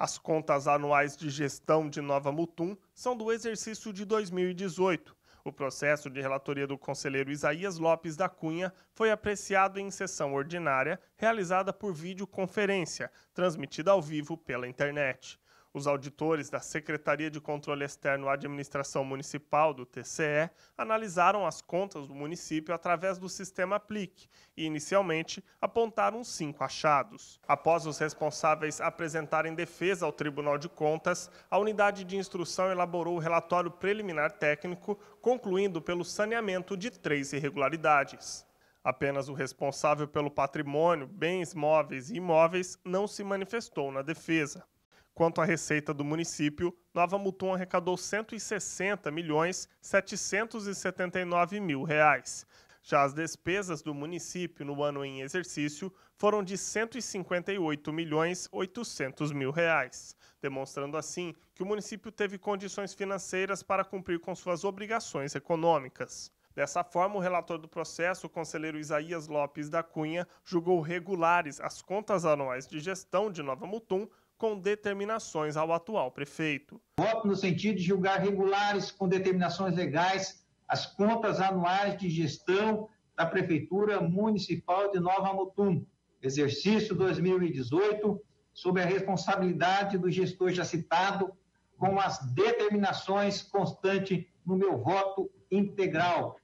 As contas anuais de gestão de Nova Mutum são do exercício de 2018. O processo de relatoria do conselheiro Isaías Lopes da Cunha foi apreciado em sessão ordinária, realizada por videoconferência, transmitida ao vivo pela internet. Os auditores da Secretaria de Controle Externo à Administração Municipal, do TCE, analisaram as contas do município através do sistema Aplic e, inicialmente, apontaram cinco achados. Após os responsáveis apresentarem defesa ao Tribunal de Contas, a unidade de instrução elaborou o relatório preliminar técnico, concluindo pelo saneamento de três irregularidades. Apenas o responsável pelo patrimônio, bens móveis e imóveis não se manifestou na defesa. Quanto à receita do município, Nova Mutum arrecadou 160 milhões 779 mil reais. Já as despesas do município no ano em exercício foram de 158 milhões 800 mil reais, demonstrando assim que o município teve condições financeiras para cumprir com suas obrigações econômicas. Dessa forma, o relator do processo, o conselheiro Isaías Lopes da Cunha, julgou regulares as contas anuais de gestão de Nova Mutum com determinações ao atual prefeito. Voto no sentido de julgar regulares com determinações legais as contas anuais de gestão da Prefeitura Municipal de Nova Mutum, exercício 2018, sob a responsabilidade do gestor já citado, com as determinações constantes no meu voto integral.